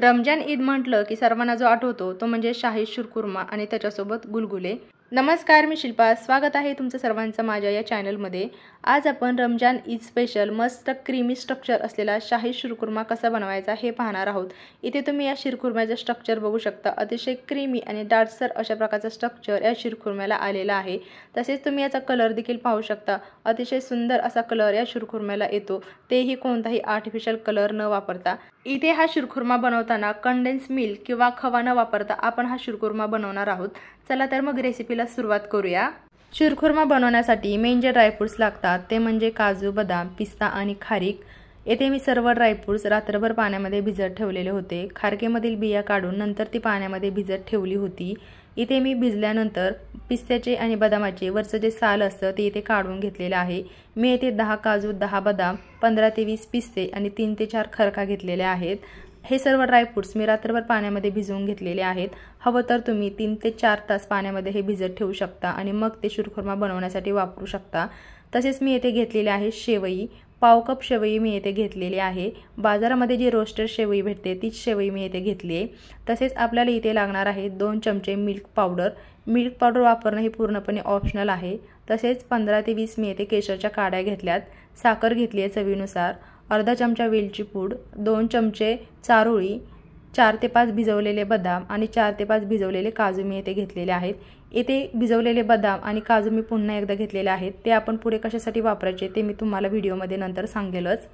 रमजान ईद म्हटलं की सर्वांना जो आठवतो तो म्हणजे शाही शुरकुर्मा आणि त्याच्यासोबत गुलगुले नमस्कार मी शिल्पा स्वागत आहे तुमचं सर्वांचं माझ्या या चॅनलमध्ये आज आपण रमजान ईद स्पेशल मस्त क्रीमी स्ट्रक्चर असलेला शाही शिरकुर्मा कसा बनवायचा हे पाहणार आहोत इथे तुम्ही या शिरकुर्म्याचं स्ट्रक्चर बघू शकता अतिशय क्रीमी आणि डार्कसर अशा प्रकारचं स्ट्रक्चर या शिरखुर्म्याला आलेला आहे तसेच तुम्ही याचा कलर देखील पाहू शकता अतिशय सुंदर असा कलर या शिरखुर्म्याला येतो तेही कोणताही आर्टिफिशियल कलर न वापरता इथे हा शिरखुर्मा बनवताना कंडेन्स मिल्क किंवा खवा न वापरता आपण हा शिरखुर्मा बनवणार आहोत चला तर मग रेसिपीला सुरुवात करूया शिरखुर्मा बनवण्यासाठी मेन जे ड्रायफ्रूट्स लागतात ते म्हणजे काजू बदाम पिस्ता आणि खारीक येथे मी सर्व ड्रायफ्रूट्स रात्रभर पाण्यामध्ये भिजत ठेवलेले होते खारकेमधील बिया काढून नंतर ती पाण्यामध्ये भिजत ठेवली होती इथे मी भिजल्यानंतर पिस्त्याचे आणि बदामाचे वरचं जे साल असतं ते इथे काढून घेतलेलं आहे मी येथे दहा काजू दहा बदाम पंधरा ते वीस पिस्ते आणि तीन ते चार खरका घेतलेल्या आहेत हे सर्व ड्रायफ्रूट्स मी रात्रभर पाण्यामध्ये भिजवून घेतलेले आहेत हवं तर तुम्ही तीन ते चार तास पाण्यामध्ये हे भिजत ठेवू शकता आणि मग ते शुरखुर्मा बनवण्यासाठी वापरू शकता तसेच मी येथे घेतलेले आहे शेवई पाव कप शेवई मी येथे घेतलेली आहे बाजारामध्ये जी रोस्टेड शेवई भेटते तीच शेवई मी येथे घेतली आहे तसेच आपल्याला इथे लागणार आहे दोन चमचे मिल्क पावडर मिल्क पावडर वापरणं हे पूर्णपणे ऑप्शनल आहे तसेच पंधरा ते वीस मी येथे केशरच्या काड्या घेतल्यात साखर घेतली आहे चवीनुसार अर्धा चमचा वेलची पूड दोन चमचे चारोळी चार ते पाच भिजवलेले बदाम आणि चार ते पाच भिजवलेले काजू मी येथे घेतलेले आहेत येथे भिजवलेले बदाम आणि काजू मी पुन्हा एकदा घेतलेले आहेत ते आपण पुढे कशासाठी वापरायचे ते मी तुम्हाला व्हिडिओमध्ये नंतर सांगेलच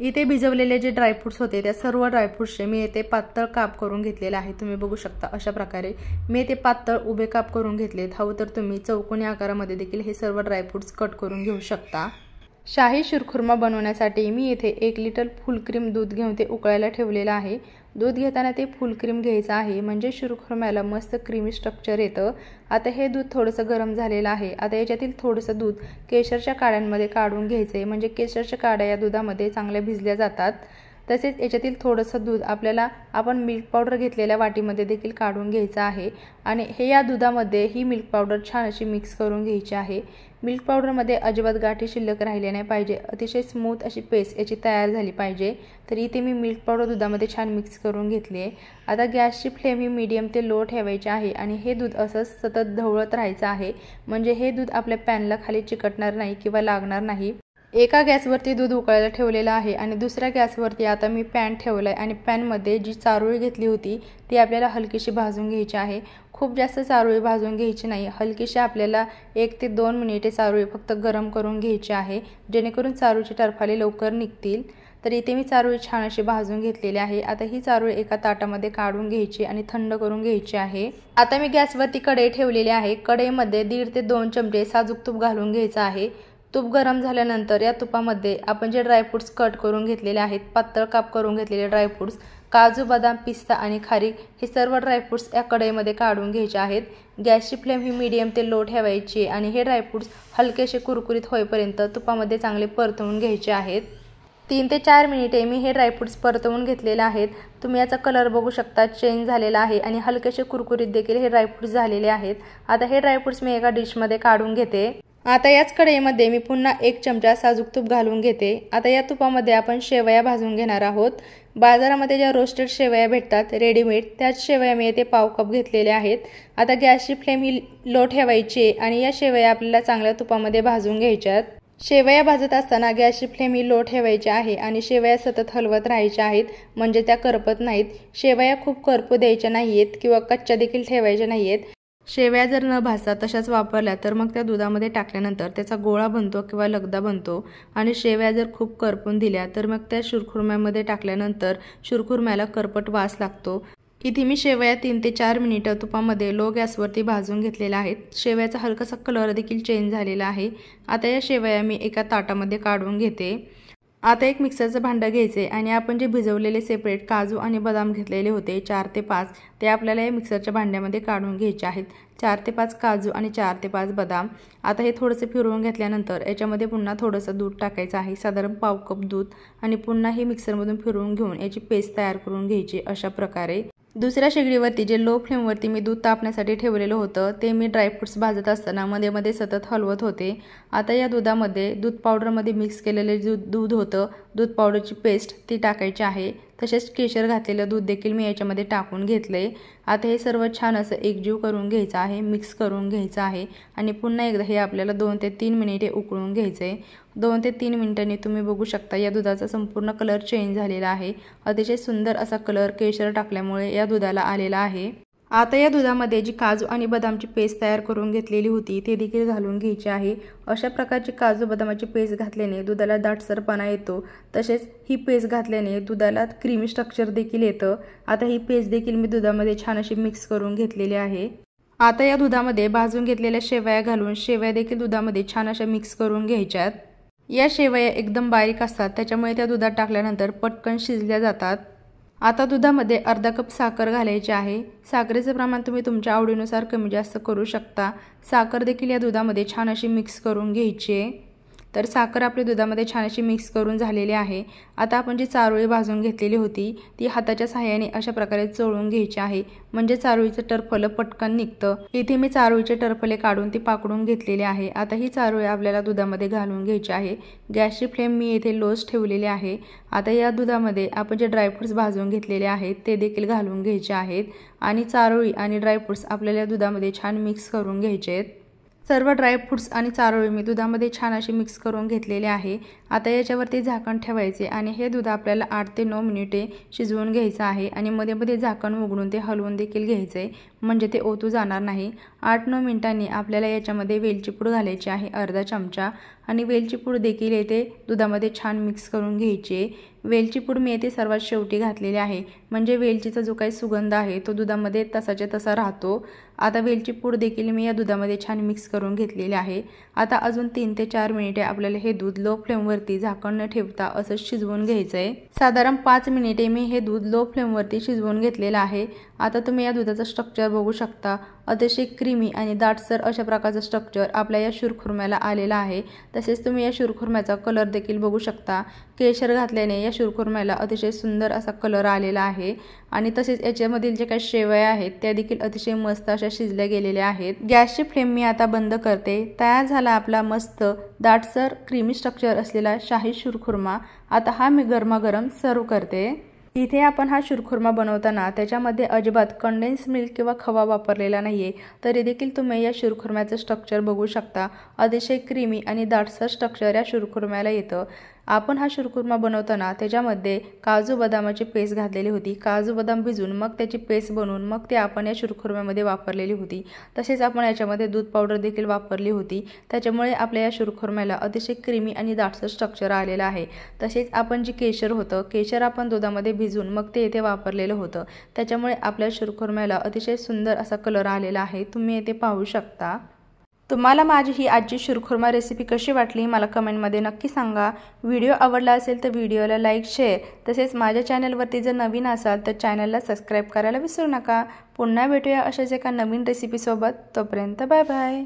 इथे भिजवलेले जे ड्रायफ्रूट्स होते त्या सर्व ड्रायफ्रूट्सचे मी येथे पातळ काप करून घेतलेले आहे तुम्ही बघू शकता अशा प्रकारे मी ते पातळ उभे काप करून घेतलेत हवं तर तुम्ही चौकोनी आकारामध्ये देखील हे सर्व ड्रायफ्रूट्स कट करून घेऊ शकता शाही शिरखुर्मा बनवण्यासाठी मी येथे एक लिटर फुल क्रीम दूध घेऊन ते उकळायला ठेवलेलं आहे दूध घेताना ते फुल क्रीम घ्यायचं आहे म्हणजे शिरखुर्म्याला मस्त क्रीमी स्ट्रक्चर येतं आता हे दूध थोडंसं गरम झालेलं आहे आता याच्यातील थोडंसं दूध केशरच्या काड्यांमध्ये काढून घ्यायचं आहे म्हणजे केशरच्या काड्या या दुधामध्ये चांगल्या भिजल्या जातात तसेच याच्यातील थोडंसं दूध आपल्याला आपण मिल्क पावडर घेतलेल्या वाटीमध्ये देखील काढून घ्यायचं आहे आणि हे या दुधामध्ये ही मिल्क पावडर छान अशी मिक्स करून घ्यायची आहे मिल्क पावडरमध्ये अजिबात गाठी शिल्लक राहिले नाही पाहिजे अतिशय स्मूथ अशी पेस्ट याची तयार झाली पाहिजे तर इथे मी मिल्क पावडर दुधामध्ये छान मिक्स करून घेतली आहे आता गॅसची फ्लेम ही मीडियम ते लो ठेवायची आहे आणि हे दूध असंच सतत ढवळत राहायचं आहे म्हणजे हे दूध आपल्या पॅनला खाली चिकटणार नाही किंवा लागणार नाही एका गॅसवरती दूध उकळायला ठेवलेलं आहे आणि दुसऱ्या गॅसवरती आता मी पॅन ठेवलं आहे आणि पॅनमध्ये जी चारोळी घेतली होती ती आपल्याला हलकीशी भाजून घ्यायची आहे खूप जास्त चारोळी भाजून घ्यायची नाही हलकीशी आपल्याला एक ते दोन मिनिटे चारोळी फक्त गरम करून घ्यायची आहे जेणेकरून चारोळीची टरफाले लवकर निघतील तर इथे मी चारोळी छान अशी भाजून घेतलेली आहे आता ही चारोळी एका ताटामध्ये काढून घ्यायची आणि थंड करून घ्यायची आहे आता मी गॅसवरती कढई ठेवलेली आहे कढईमध्ये दीड ते दोन चमचे साजूक तूप घालून घ्यायचं आहे तूप गरम झाल्यानंतर या तुपामध्ये आपण जे ड्रायफ्रूट्स कट करून घेतलेले आहेत पातळ काप करून घेतलेले ड्रायफ्रूट्स काजू बदाम पिस्ता आणि खारीक हे सर्व ड्रायफ्रूट्स या कढईमध्ये काढून घ्यायचे आहेत गॅसची फ्लेम ही मीडियम ते लो ठेवायची आणि हे ड्रायफ्रूट्स हलकेसे कुरकुरीत होईपर्यंत तुपामध्ये चांगले परतवून घ्यायचे आहेत तीन ते चार मिनिटे मी हे ड्रायफ्रूट्स परतवून घेतलेले आहेत तुम्ही याचा कलर बघू शकता चेंज झालेला आहे आणि हलकेसे कुरकुरीत देखील हे ड्रायफ्रूट्स झालेले आहेत आता हे ड्रायफ्रूट्स मी एका डिशमध्ये काढून घेते आता याच कढईमध्ये मी पुन्हा एक चमचा साजूक तूप घालून घेते आता या तुपामध्ये आपण शेवया भाजून घेणार आहोत बाजारामध्ये ज्या रोस्टेड शेवया भेटतात रेडीमेड त्याच शेवया मी येथे पाव कप घेतलेल्या आहेत आता गॅसची फ्लेम ही लो ठेवायची आणि या शेवया आपल्याला चांगल्या तुपामध्ये भाजून घ्यायच्यात शेवया भाजत असताना गॅसची फ्लेम ही लो ठेवायची आहे आणि शेवया सतत हलवत राहायच्या आहेत म्हणजे त्या करपत नाहीत शेवया खूप करपू द्यायच्या नाही आहेत किंवा कच्च्या देखील ठेवायच्या नाही आहेत शेवया जर न भासा तशाच वापरल्या तर मग त्या दुधामध्ये टाकल्यानंतर त्याचा गोळा बनतो किंवा लगदा बनतो आणि शेवया जर खूप करपून दिल्या तर मग त्या शुरखुरम्यामध्ये टाकल्यानंतर शुरखुरम्याला करपट वास लागतो इथे मी शेवया तीन ते चार मिनिटं तुपामध्ये लो गॅसवरती भाजून घेतलेल्या आहेत शेवयाचा हलकासा कलर देखील चेंज झालेला आहे आता या शेवया मी एका ताटामध्ये काढून घेते आता एक मिक्सरचं भांडं आहे आणि आपण जे भिजवलेले सेपरेट काजू आणि बदाम घेतलेले होते चार ते पाच ते आपल्याला या मिक्सरच्या भांड्यामध्ये काढून घ्यायचे आहेत चार ते पाच काजू आणि चार ते पाच बदाम आता हे थोडंसं फिरवून घेतल्यानंतर याच्यामध्ये पुन्हा थोडंसं दूध टाकायचं आहे साधारण पाव कप दूध आणि पुन्हा हे मिक्सरमधून फिरवून घेऊन याची पेस्ट तयार करून घ्यायची अशा प्रकारे दुसऱ्या शेगडीवरती जे लो फ्लेमवरती मी दूध तापण्यासाठी ठेवलेलं होतं ते मी ड्रायफ्रूट्स भाजत असताना मध्ये मध्ये सतत हलवत होते आता या दुधामध्ये दूध पावडरमध्ये मिक्स केलेले जे दूध होतं दूध पावडरची पेस्ट ती टाकायची आहे तसेच केशर घातलेलं दूध देखील मी याच्यामध्ये टाकून घेतलं आहे आता हे सर्व छान असं एकजीव करून घ्यायचं आहे मिक्स करून घ्यायचं आहे आणि पुन्हा एकदा हे आपल्याला दोन ते तीन मिनिटे उकळून घ्यायचं आहे दोन ते तीन मिनिटांनी तुम्ही बघू शकता या दुधाचा संपूर्ण कलर चेंज झालेला आहे अतिशय सुंदर असा कलर केशर टाकल्यामुळे या दुधाला आलेला आहे आता या दुधामध्ये जी काजू आणि बदामची पेस्ट तयार करून घेतलेली होती ते देखील घालून घ्यायची आहे अशा प्रकारची काजू बदामाची पेस्ट घातल्याने दुधाला दाटसरपणा येतो तसेच ही पेस्ट घातल्याने दुधाला क्रीमी स्ट्रक्चर देखील येतं आता ही पेस्ट देखील मी दुधामध्ये छान अशी मिक्स करून घेतलेली आहे आता या दुधामध्ये भाजून घेतलेल्या शेवया घालून शेवया देखील दुधामध्ये छान अशा मिक्स करून घ्यायच्यात या शेवया एकदम बारीक असतात त्याच्यामुळे त्या दुधात टाकल्यानंतर पटकन शिजल्या जातात आता दुधामध्ये अर्धा कप साखर घालायची आहे साखरेचं प्रमाण तुम्ही तुमच्या आवडीनुसार कमी जास्त करू शकता साखर देखील या दुधामध्ये छान अशी मिक्स करून घ्यायची आहे तर साखर आपल्या दुधामध्ये छान अशी मिक्स करून झालेली आहे आता आपण जी चारोळी भाजून घेतलेली होती ती हाताच्या सहाय्याने अशा प्रकारे चोळून घ्यायची आहे म्हणजे चारोळीचं टरफलं पटकन निघतं इथे मी चारोळीचे टरफले काढून ती पाकडून घेतलेली आहे आता ही चारोळी आपल्याला दुधामध्ये घालून घ्यायची आहे गॅसची फ्लेम मी येथे लोस ठेवलेली आहे आता या दुधामध्ये आपण जे ड्रायफ्रुट्स भाजून घेतलेले आहेत ते देखील घालून घ्यायचे आहेत आणि चारोळी आणि ड्रायफ्रुट्स आपल्याला दुधामध्ये छान मिक्स करून घ्यायचे आहेत सर्व ड्रायफ्रूट्स आणि चारोळी मी दुधामध्ये छान अशी मिक्स करून घेतलेले आहे आता याच्यावरती झाकण ठेवायचे आणि हे दूध आपल्याला आठ ते नऊ मिनिटे शिजवून घ्यायचं आहे आणि मध्ये मध्ये झाकण उघडून ते हलवून देखील घ्यायचं आहे म्हणजे ते ओतू जाणार नाही आठ नऊ मिनिटांनी आपल्याला याच्यामध्ये वेलची पूड घालायची आहे अर्धा चमचा आणि वेलची पूड देखील येते दुधामध्ये छान मिक्स करून घ्यायची आहे वेलची पूड मी येथे सर्वात शेवटी घातलेली आहे म्हणजे वेलचीचा जो काही सुगंध आहे तो दुधामध्ये तसाच्या तसा राहतो आता वेलची पूड देखील मी या दुधामध्ये छान मिक्स करून घेतलेली आहे आता अजून तीन ते चार मिनिटे आपल्याला हे दूध लो फ्लेमवरती झाकण न ठेवता असंच शिजवून घ्यायचं आहे साधारण पाच मिनिटे मी हे दूध लो फ्लेमवरती शिजवून घेतलेलं आहे आता तुम्ही या दुधाचं स्ट्रक्चर बघू शकता अतिशय क्रीमी आणि दाटसर अशा प्रकारचं स्ट्रक्चर आपल्या या शुरखुर्म्याला आलेला आहे तसेच तुम्ही या शुरखुर्म्याचा कलर देखील बघू शकता केशर घातल्याने या शुरखुर्म्याला अतिशय सुंदर असा कलर आलेला आहे आणि तसेच याच्यामधील जे काही शेवया आहेत त्या देखील अतिशय मस्त अशा शिजल्या गेलेल्या आहेत गॅसची फ्लेम मी आता बंद करते तयार झाला आपला मस्त दाटसर क्रीमी स्ट्रक्चर असलेला शाही शुरखुर्मा आता हा मी गरमागरम सर्व करते इथे आपण हा शिरखुर्मा बनवताना त्याच्यामध्ये अजिबात कंडेन्स मिल्क किंवा खवा वापरलेला नाही आहे तरी देखील तुम्ही या शिरखुर्म्याचं स्ट्रक्चर बघू शकता अतिशय क्रीमी आणि दाटसर स्ट्रक्चर या शिरखुर्म्याला येतं आपण हा शिरकुर्मा बनवताना त्याच्यामध्ये काजू बदामाची पेस्ट घातलेली होती काजू बदाम भिजून मग त्याची पेस्ट बनवून मग ते आपण या शिरखुर्म्यामध्ये वापरलेली होती तसेच आपण याच्यामध्ये दूध पावडर देखील वापरली होती त्याच्यामुळे आपल्या या शिरखुर्म्याला अतिशय क्रीमी आणि दाटसर स्ट्रक्चर आलेलं आहे तसेच आपण जे केशर होतं केशर आपण दुधामध्ये भिजून मग ते येथे वापरलेलं होतं त्याच्यामुळे आपल्या शिरखुर्म्याला अतिशय सुंदर असा कलर आलेला आहे तुम्ही येथे पाहू शकता तुम्हाला माझी ही आजची शिरखुर्मा रेसिपी कशी वाटली मला कमेंटमध्ये नक्की सांगा व्हिडिओ आवडला असेल तर व्हिडिओला लाईक शेअर तसेच माझ्या चॅनलवरती जर नवीन असाल तर चॅनलला सबस्क्राईब करायला विसरू नका पुन्हा भेटूया अशाच एका नवीन रेसिपीसोबत तोपर्यंत बाय बाय